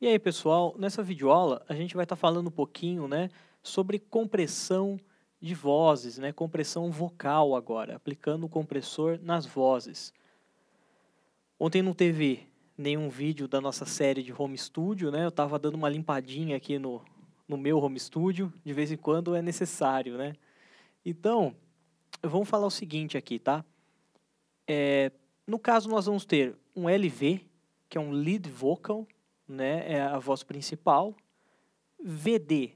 E aí, pessoal, nessa videoaula a gente vai estar tá falando um pouquinho né, sobre compressão de vozes, né, compressão vocal agora, aplicando o compressor nas vozes. Ontem não teve nenhum vídeo da nossa série de home studio, né? Eu estava dando uma limpadinha aqui no, no meu home studio, de vez em quando é necessário, né? Então, vamos falar o seguinte aqui, tá? É, no caso, nós vamos ter um LV, que é um lead vocal, né, é a voz principal. VD,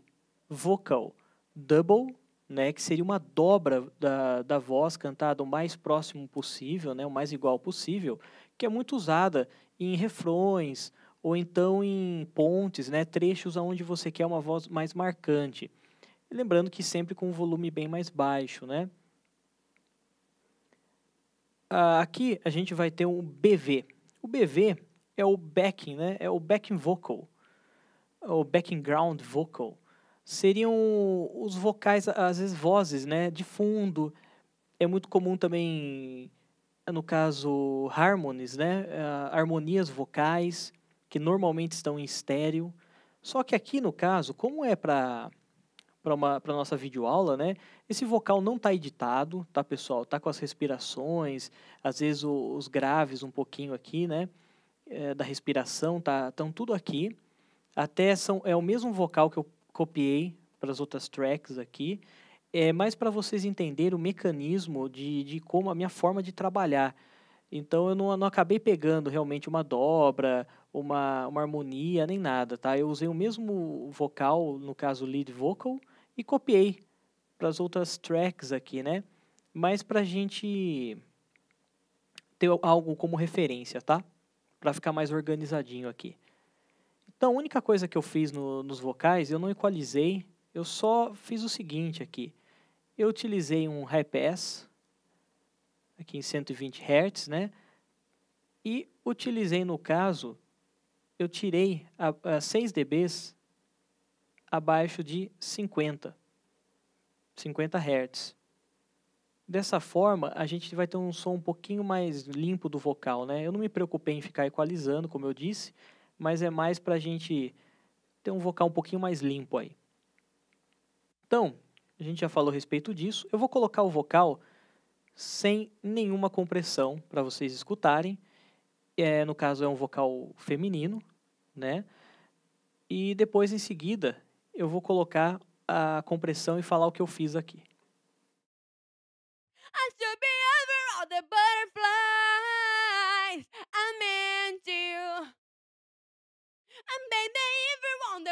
vocal double, né, que seria uma dobra da, da voz cantada o mais próximo possível, né, o mais igual possível, que é muito usada em refrões ou então em pontes, né, trechos onde você quer uma voz mais marcante. Lembrando que sempre com um volume bem mais baixo, né? Ah, aqui a gente vai ter um BV. O BV é o backing, né? É o backing vocal, é o background vocal. Seriam os vocais, às vezes vozes, né? De fundo. É muito comum também, no caso, harmonies, né? Ah, harmonias vocais, que normalmente estão em estéreo. Só que aqui, no caso, como é para para uma para nossa videoaula, né? Esse vocal não está editado, tá, pessoal? Tá com as respirações, às vezes o, os graves um pouquinho aqui, né? é, da respiração, tá, estão tudo aqui. Até são, é o mesmo vocal que eu copiei para as outras tracks aqui. É mais para vocês entenderem o mecanismo de, de como a minha forma de trabalhar. Então eu não, não acabei pegando realmente uma dobra, uma, uma harmonia, nem nada, tá? Eu usei o mesmo vocal, no caso lead vocal, e copiei para as outras tracks aqui, né? Mas para a gente ter algo como referência, tá? para ficar mais organizadinho aqui. Então, a única coisa que eu fiz no, nos vocais, eu não equalizei, eu só fiz o seguinte aqui. Eu utilizei um high pass, aqui em 120 Hz, né? E utilizei, no caso, eu tirei a, a 6 dBs abaixo de 50, 50 Hz. Dessa forma, a gente vai ter um som um pouquinho mais limpo do vocal, né? Eu não me preocupei em ficar equalizando, como eu disse, mas é mais para a gente ter um vocal um pouquinho mais limpo aí. Então, a gente já falou a respeito disso. Eu vou colocar o vocal sem nenhuma compressão para vocês escutarem. É, no caso, é um vocal feminino, né? E depois, em seguida, eu vou colocar a compressão e falar o que eu fiz aqui.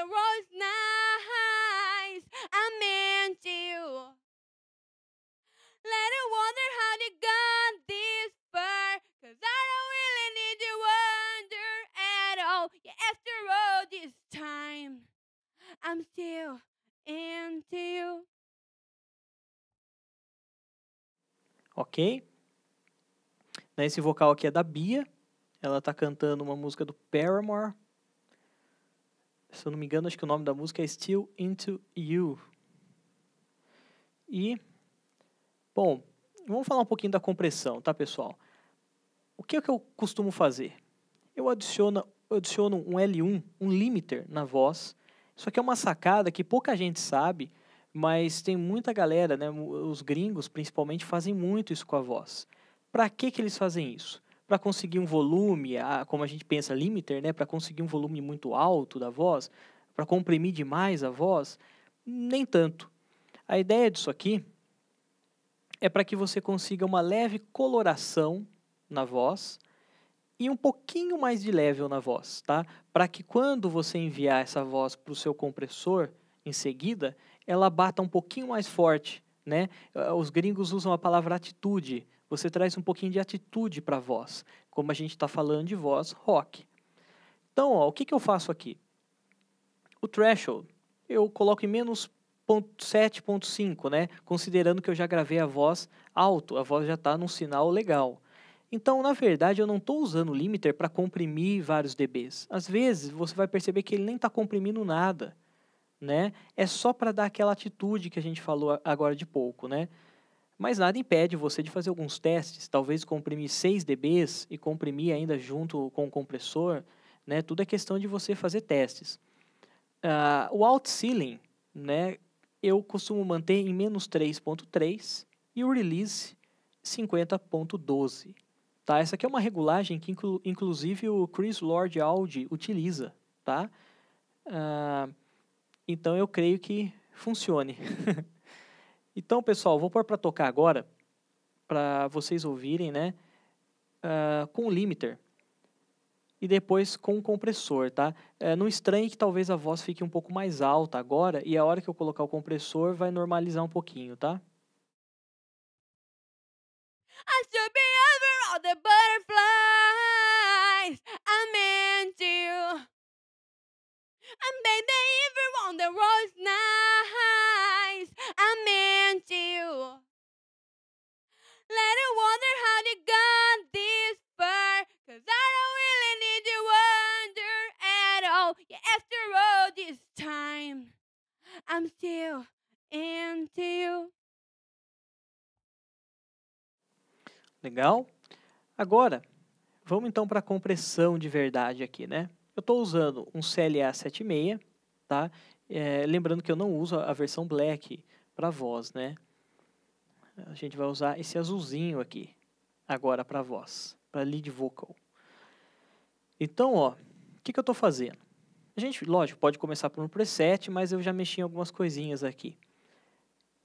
the world's nice. I meant you. Let it wonder how you got this far. Cause I don't really need to wonder at all. Yeah, after all this time, I'm still into you. Ok? Esse vocal aqui é da Bia. Ela tá cantando uma música do Paramore se eu não me engano, acho que o nome da música é Still Into You. E, bom, vamos falar um pouquinho da compressão, tá, pessoal? O que é que eu costumo fazer? Eu adiciono, eu adiciono um L1, um limiter na voz. Isso aqui é uma sacada que pouca gente sabe, mas tem muita galera, né, os gringos principalmente, fazem muito isso com a voz. Para que, que eles fazem isso? para conseguir um volume, a, como a gente pensa, limiter, né, para conseguir um volume muito alto da voz, para comprimir demais a voz, nem tanto. A ideia disso aqui é para que você consiga uma leve coloração na voz e um pouquinho mais de level na voz, tá? Para que quando você enviar essa voz para o seu compressor em seguida, ela bata um pouquinho mais forte, né? Eh, os gringos usam a palavra atitude você traz um pouquinho de atitude para a voz, como a gente está falando de voz rock. Então, ó, o que, que eu faço aqui? O threshold eu coloco em menos 7.5, né? considerando que eu já gravei a voz alto, a voz já está num sinal legal. Então, na verdade, eu não estou usando o limiter para comprimir vários dBs. Às vezes, você vai perceber que ele nem está comprimindo nada. Né? É só para dar aquela atitude que a gente falou agora de pouco. Né? Mas nada impede você de fazer alguns testes, talvez comprimir 6 dBs e comprimir ainda junto com o compressor, né? Tudo é questão de você fazer testes. Uh, o out ceiling, né? Eu costumo manter em menos 3.3 e o release 50.12. Tá? Essa aqui é uma regulagem que inclu inclusive o Chris Lord Audi utiliza, tá? Uh, então eu creio que funcione. Então, pessoal, vou pôr para tocar agora, para vocês ouvirem, né? Uh, com o limiter e depois com o compressor, tá? Eh, não estranhe que talvez a voz fique um pouco mais alta agora e a hora que eu colocar o compressor vai normalizar um pouquinho, tá? I should be over all the butterflies I meant you I'm baby, everyone the rose now you. Let it wonder how you got this far. Cause I don't really need to wonder at all. Yeah, after all this time, I'm still into you. Legal? Agora, vamos então para a compressão de verdade aqui, né? Eu estou usando um CLA 76, tá? É, lembrando que eu não uso a versão Black, para voz, né? A gente vai usar esse azulzinho aqui agora para voz, para lead vocal. Então, ó, o que, que eu estou fazendo? A gente, lógico, pode começar por um preset, mas eu já mexi em algumas coisinhas aqui.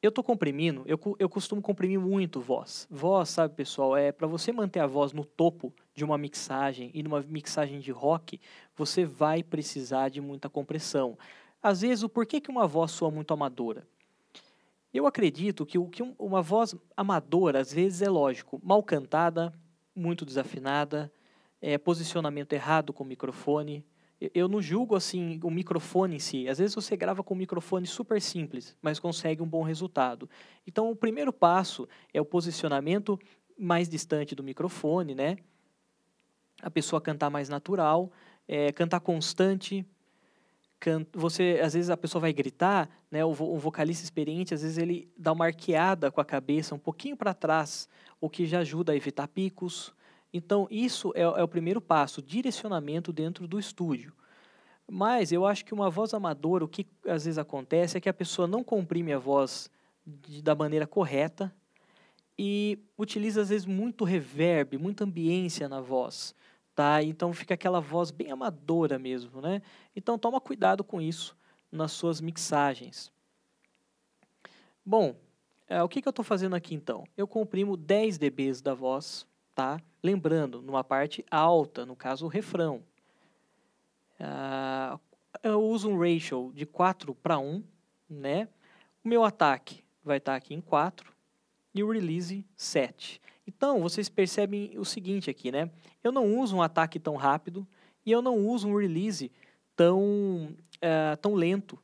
Eu estou comprimindo, eu, eu costumo comprimir muito voz. Voz, sabe, pessoal, é para você manter a voz no topo de uma mixagem e numa mixagem de rock, você vai precisar de muita compressão. Às vezes, o porquê que uma voz soa muito amadora? Eu acredito que o que uma voz amadora, às vezes, é lógico, mal cantada, muito desafinada, é, posicionamento errado com o microfone. Eu não julgo assim o microfone em si. Às vezes você grava com um microfone super simples, mas consegue um bom resultado. Então o primeiro passo é o posicionamento mais distante do microfone, né? A pessoa cantar mais natural, é, cantar constante, você às vezes a pessoa vai gritar, né? O, o, vocalista experiente às vezes ele dá uma arqueada com a cabeça um pouquinho para trás, o que já ajuda a evitar picos. Então isso é, é, o primeiro passo, direcionamento dentro do estúdio. Mas eu acho que uma voz amadora, o que às vezes acontece é que a pessoa não comprime a voz de, da maneira correta e utiliza às vezes muito reverb, muita ambiência na voz tá? Então fica aquela voz bem amadora mesmo, né? Então toma cuidado com isso nas suas mixagens. Bom, é, o que, que eu estou fazendo aqui então? Eu comprimo 10 dBs da voz, tá? Lembrando, numa parte alta, no caso o refrão. Ah, eu uso um ratio de 4 para 1, né? O meu ataque vai estar tá aqui em 4 e o release 7. Então, vocês percebem o seguinte aqui, né? Eu não uso um ataque tão rápido e eu não uso um release tão, uh, tão lento.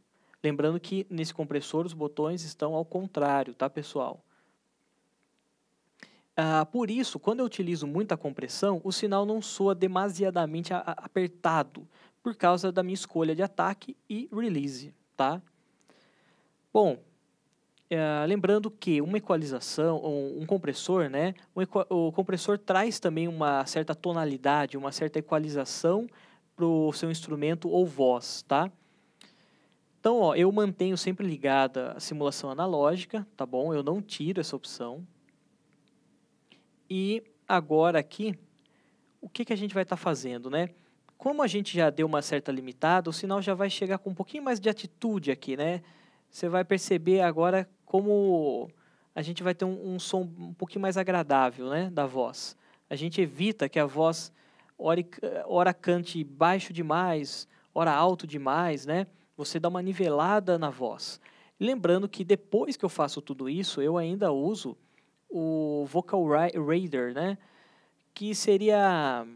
Lembrando que nesse compressor os botões estão ao contrário, tá pessoal? Uh, por isso, quando eu utilizo muita compressão, o sinal não soa demasiadamente apertado, por causa da minha escolha de ataque e release, tá? Bom, eh, lembrando que uma equalização, um, um compressor, né? o compressor traz também uma certa tonalidade, uma certa equalização para o seu instrumento ou voz, tá? Então, ó, eu mantenho sempre ligada a simulação analógica, tá bom? Eu não tiro essa opção. E agora aqui, o que, que a gente vai estar tá fazendo, né? Como a gente já deu uma certa limitada, o sinal já vai chegar com um pouquinho mais de atitude aqui, né? Você vai perceber agora como a gente vai ter um, um, som um pouquinho mais agradável né, da voz. A gente evita que a voz hora ora cante baixo demais, ora alto demais, né? Você dá uma nivelada na voz. Lembrando que depois que eu faço tudo isso, eu ainda uso o Vocal Raider, né? Que seria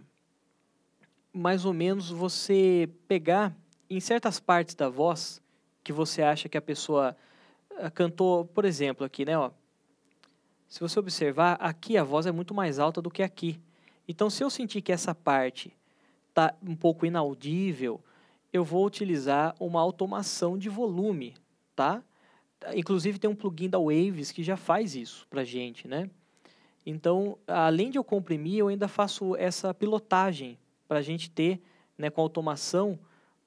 mais ou menos você pegar em certas partes da voz que você acha que a pessoa eh, cantou, por exemplo, aqui, né? Ó, se você observar, aqui a voz é muito mais alta do que aqui. Então, se eu sentir que essa parte está um pouco inaudível, eu vou utilizar uma automação de volume, tá? Inclusive tem um plugin da Waves que já faz isso para gente, né? Então, além de eu comprimir, eu ainda faço essa pilotagem para a gente ter, né, com automação,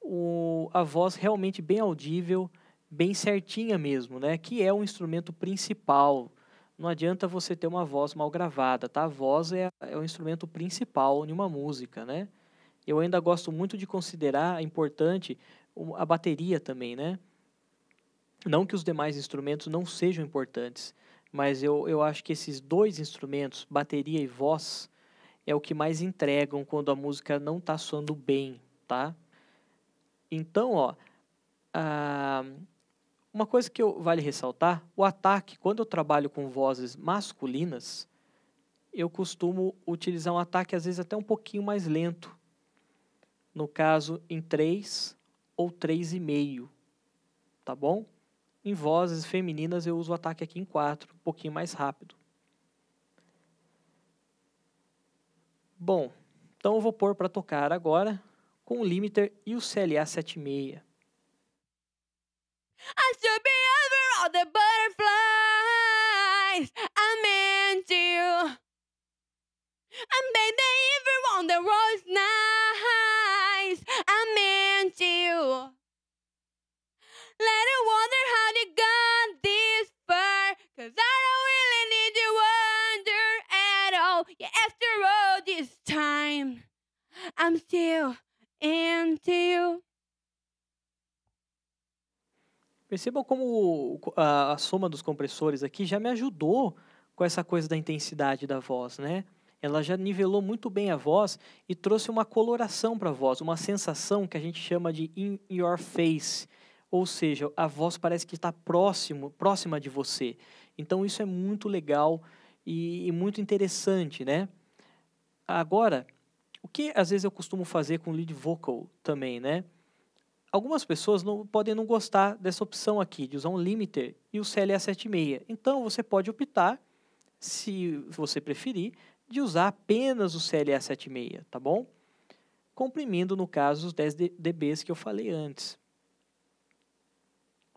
o, a voz realmente bem audível bem certinha mesmo, né? Que é o instrumento principal. Não adianta você ter uma voz mal gravada, tá? A voz é, é o instrumento principal em uma música, né? Eu ainda gosto muito de considerar importante a bateria também, né? Não que os demais instrumentos não sejam importantes, mas eu, eu acho que esses dois instrumentos, bateria e voz, é o que mais entregam quando a música não está soando bem, tá? Então, ó, a, uma coisa que eu, vale ressaltar, o ataque, quando eu trabalho com vozes masculinas, eu costumo utilizar um ataque às vezes até um pouquinho mais lento. No caso, em 3 ou 3,5, tá bom? Em vozes femininas eu uso o ataque aqui em 4, um pouquinho mais rápido. Bom, então eu vou pôr para tocar agora com o limiter e o CLA 76. I should be over all the butterflies. I meant you. And baby, bathing even on the rose nights. I meant you. Let it wonder how you got this far. Cause I don't really need to wonder at all. Yeah, after all this time, I'm still into you. Percebam como a, a soma dos compressores aqui já me ajudou com essa coisa da intensidade da voz, né? Ela já nivelou muito bem a voz e trouxe uma coloração para a voz, uma sensação que a gente chama de in your face, ou seja, a voz parece que está próximo, próxima de você. Então isso é muito legal e, e muito interessante, né? Agora, o que às vezes eu costumo fazer com lead vocal também, né? algumas pessoas não, podem não gostar dessa opção aqui, de usar um limiter e o CLA76. Então, você pode optar, se você preferir, de usar apenas o CLA76, tá bom? Comprimindo, no caso, os 10 dBs que eu falei antes.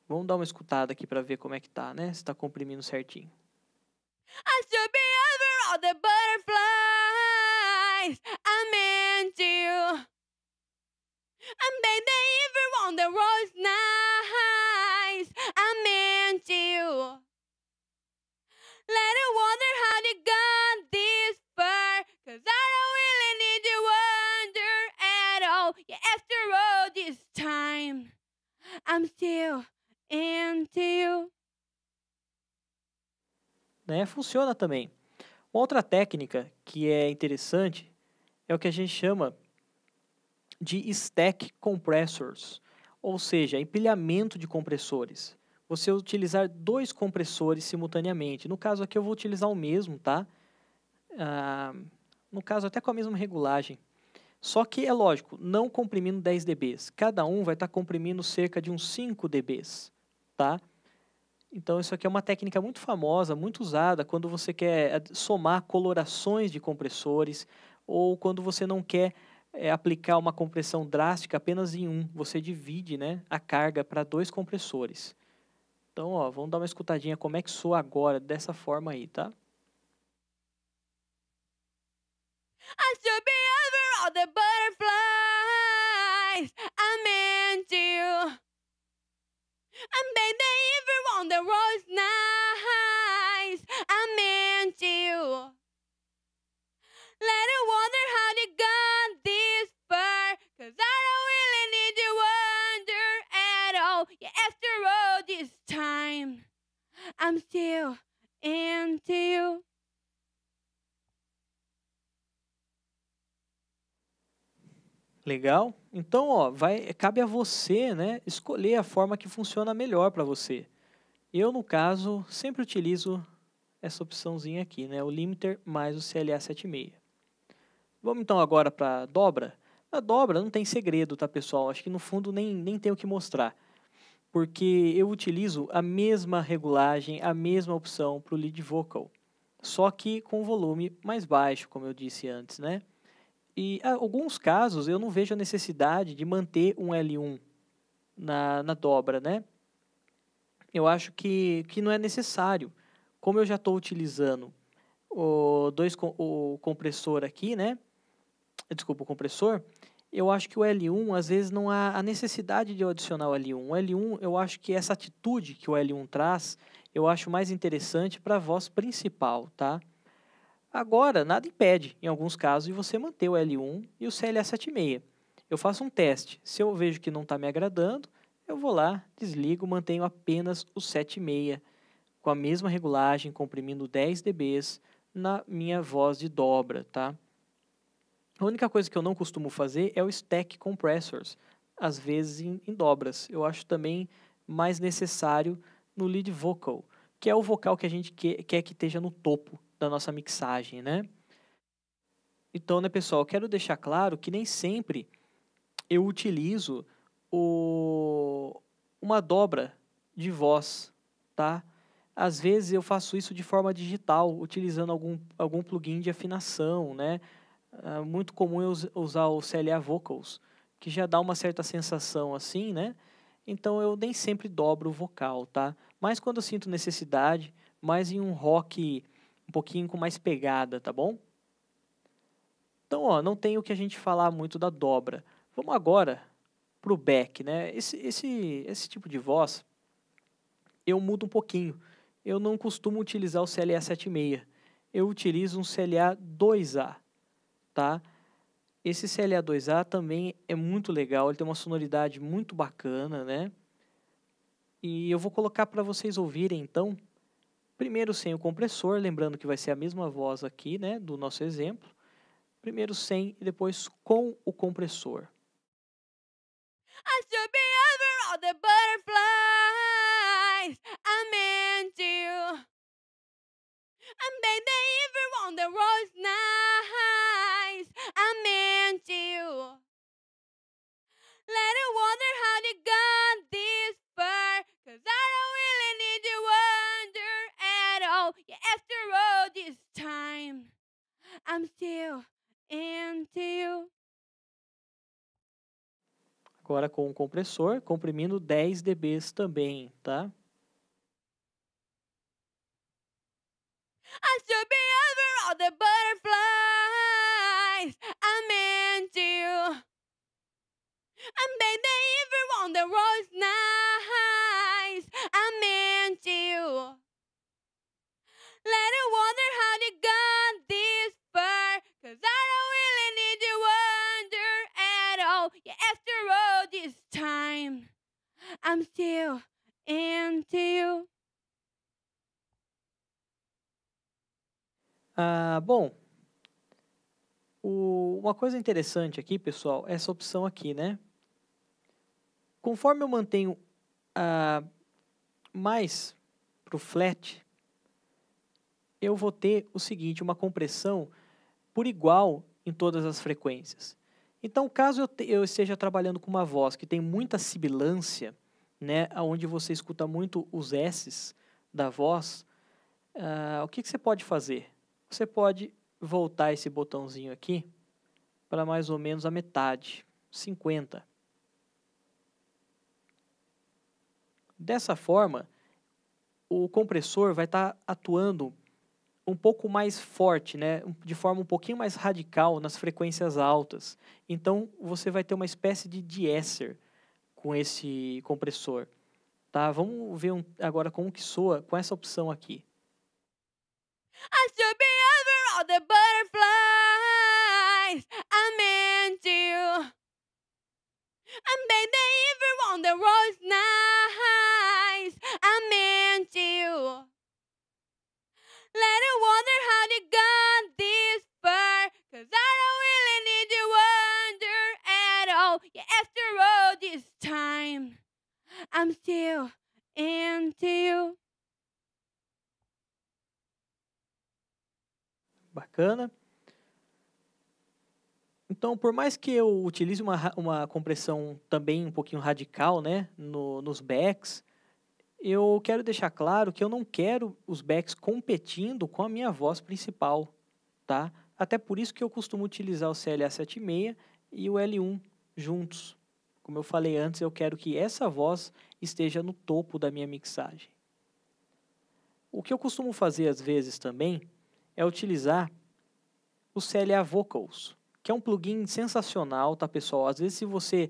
Vamos dar uma escutada aqui para ver como é que tá, né? Se tá comprimindo certinho. I should be over all the butterflies I meant you And baby, everyone, on the road nice. I meant you. Let her wonder how you got this far, cause I don't really need to wonder at all. Yeah, after all this time, I'm still into you. Né? Funciona também. Uma outra técnica que é interessante é o que a gente chama de stack compressors, ou seja, empilhamento de compressores. Você utilizar dois compressores simultaneamente. No caso aqui eu vou utilizar o mesmo, tá? Ah, no caso até com a mesma regulagem. Só que é lógico, não comprimindo 10 dB. Cada um vai estar tá comprimindo cerca de uns 5 dB, tá? Então isso aqui é uma técnica muito famosa, muito usada quando você quer eh, somar colorações de compressores ou quando você não quer é, aplicar uma compressão drástica apenas em um. Você divide né, a carga para dois compressores. Então, ó, vamos dar uma escutadinha como é que soa agora, dessa forma aí, tá? I should be over all the butterflies I meant you I'm bathing even on the rose all this time, I'm still until. Legal? Então, ó, vai, cabe a você, né, escolher a forma que funciona melhor para você. Eu, no caso, sempre utilizo essa opçãozinha aqui, né, o limiter mais o CLA76. Vamos então agora para dobra. A dobra não tem segredo, tá, pessoal? Acho que no fundo nem, nem tem o que mostrar porque eu utilizo a mesma regulagem, a mesma opção para o lead vocal, só que com volume mais baixo, como eu disse antes, né? E em alguns casos eu não vejo a necessidade de manter um L1 na, na dobra, né? Eu acho que, que não é necessário. Como eu já estou utilizando o, dois, o compressor aqui, né? Desculpa, o compressor, eu acho que o L1, às vezes, não há a necessidade de eu adicionar o L1. O L1, eu acho que essa atitude que o L1 traz, eu acho mais interessante para a voz principal, tá? Agora, nada impede, em alguns casos, de você manter o L1 e o CLA76. Eu faço um teste. Se eu vejo que não está me agradando, eu vou lá, desligo, mantenho apenas o 76, com a mesma regulagem, comprimindo 10 dBs na minha voz de dobra, tá? A única coisa que eu não costumo fazer é o stack compressors, às vezes em, em dobras. Eu acho também mais necessário no lead vocal, que é o vocal que a gente que, quer que esteja no topo da nossa mixagem, né? Então, né, pessoal, quero deixar claro que nem sempre eu utilizo o... uma dobra de voz, tá? Às vezes eu faço isso de forma digital, utilizando algum, algum plugin de afinação, né? Ah, muito comum eu usar o CLA Vocals, que já dá uma certa sensação assim, né? Então eu nem sempre dobro o vocal, tá? Mas quando eu sinto necessidade, mais em um rock um pouquinho com mais pegada, tá bom? Então, ó, não tem o que a gente falar muito da dobra. Vamos agora pro back, né? Esse, esse, esse tipo de voz eu mudo um pouquinho. Eu não costumo utilizar o CLA 76. Eu utilizo um CLA 2A tá? Esse CLA2A também é muito legal, ele tem uma sonoridade muito bacana, né? E eu vou colocar para vocês ouvirem então, primeiro sem o compressor, lembrando que vai ser a mesma voz aqui, né, do nosso exemplo. Primeiro sem e depois com o compressor. I should be over all the butterflies. And baby, everyone the world's nice. I meant you. Let her wonder how you got this far. Cause I don't really need to wonder at all. Yeah, after all this time, I'm still into you. Agora com o compressor, comprimindo 10 dBs também, tá? meant to be over all the butterflies. I am into. you. am baby, even on the rose nights, I meant you. Let it wonder how you got this far, cause I don't really need to wonder at all. Yeah, after all this time, I'm still into you. Ah, bom, o, uma coisa interessante aqui, pessoal, é essa opção aqui, né? Conforme eu mantenho ah, mais para o flat, eu vou ter o seguinte, uma compressão por igual em todas as frequências. Então, caso eu, te, eu esteja trabalhando com uma voz que tem muita sibilância, né, onde você escuta muito os s's da voz, ah, o que, que você pode fazer? você pode voltar esse botãozinho aqui para mais ou menos a metade, 50. Dessa forma, o compressor vai estar tá atuando um pouco mais forte, né? de forma um pouquinho mais radical nas frequências altas. Então, você vai ter uma espécie de deesser com esse compressor. Tá? Vamos ver um, agora como que soa com essa opção aqui. I should be over all the butterflies. I meant you. And baby, they even want the rose nights, I meant you. Let it wonder how you got this far. Cause I don't really need to wonder at all. Yeah, after all this time, I'm still into you. Bacana. Então, por mais que eu utilize uma, uma compressão também um pouquinho radical né, no, nos backs, eu quero deixar claro que eu não quero os backs competindo com a minha voz principal, tá? Até por isso que eu costumo utilizar o CLA76 e o L1 juntos. Como eu falei antes, eu quero que essa voz esteja no topo da minha mixagem. O que eu costumo fazer às vezes também é utilizar o CLA Vocals, que é um plugin sensacional, tá pessoal? Às vezes se você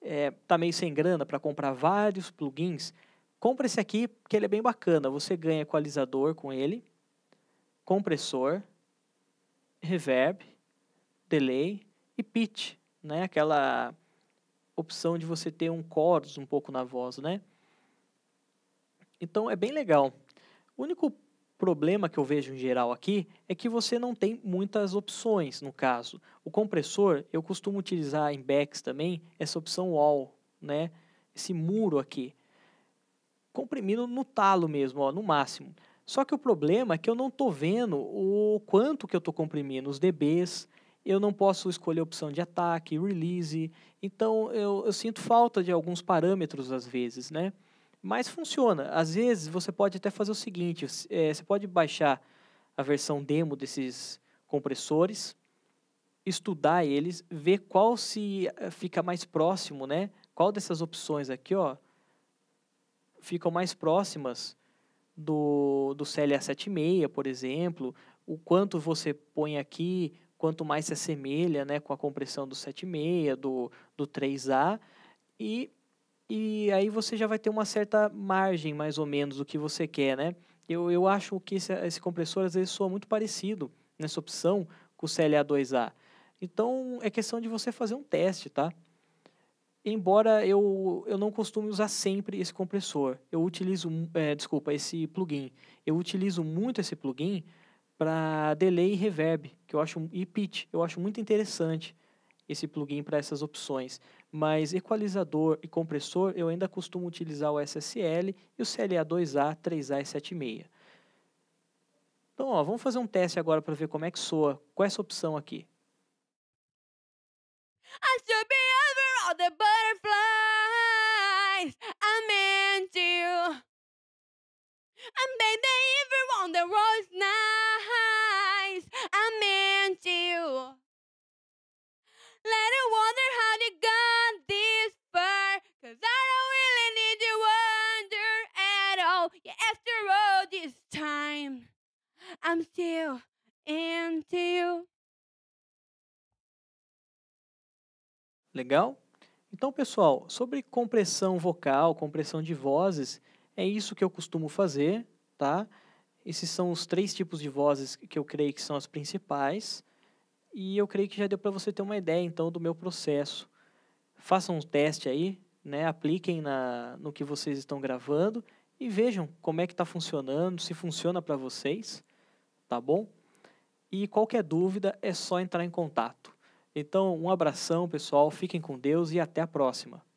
é, tá meio sem grana para comprar vários plugins, compra esse aqui, que ele é bem bacana. Você ganha equalizador com ele, compressor, reverb, delay e pitch, né? Aquela opção de você ter um chorus um pouco na voz, né? Então é bem legal. O único problema que eu vejo em geral aqui é que você não tem muitas opções no caso. O compressor, eu costumo utilizar em backs também essa opção wall, né? Esse muro aqui. Comprimindo no talo mesmo, ó, no máximo. Só que o problema é que eu não estou vendo o quanto que eu estou comprimindo, os dBs, eu não posso escolher a opção de ataque, release, então eu, eu sinto falta de alguns parâmetros às vezes, né? Mas funciona. Às vezes você pode até fazer o seguinte: é, você pode baixar a versão demo desses compressores, estudar eles, ver qual se eh, fica mais próximo, né? Qual dessas opções aqui, ó, ficam mais próximas do, do CLA76, por exemplo, o quanto você põe aqui, quanto mais se assemelha né, com a compressão do 7,6, do, do 3A, e e aí você já vai ter uma certa margem, mais ou menos, do que você quer, né? Eu, eu acho que esse, esse compressor às vezes soa muito parecido nessa opção com o CLA2A. Então, é questão de você fazer um teste, tá? Embora eu, eu não costume usar sempre esse compressor, eu utilizo, é, desculpa, esse plugin. Eu utilizo muito esse plugin para delay e reverb, que eu acho, e pitch, eu acho muito interessante esse plugin para essas opções. Mas equalizador e compressor eu ainda costumo utilizar o SSL e o CLA2A 3A e 76. Então, ó, vamos fazer um teste agora para ver como é que soa com essa opção aqui. I should be over all the butterflies I meant you And baby, they even on the rose nights I meant you Let her wonder how you got this far. Cause I don't really need to wonder at all. Yeah, after all this time, I'm still into you. Legal? Então, pessoal, sobre compressão vocal, compressão de vozes, é isso que eu costumo fazer, tá? Esses são os três tipos de vozes que eu creio que são as principais. E eu creio que já deu para você ter uma ideia, então, do meu processo. Façam um teste aí, né? apliquem na, no que vocês estão gravando e vejam como é que está funcionando, se funciona para vocês, tá bom? E qualquer dúvida é só entrar em contato. Então, um abração, pessoal, fiquem com Deus e até a próxima.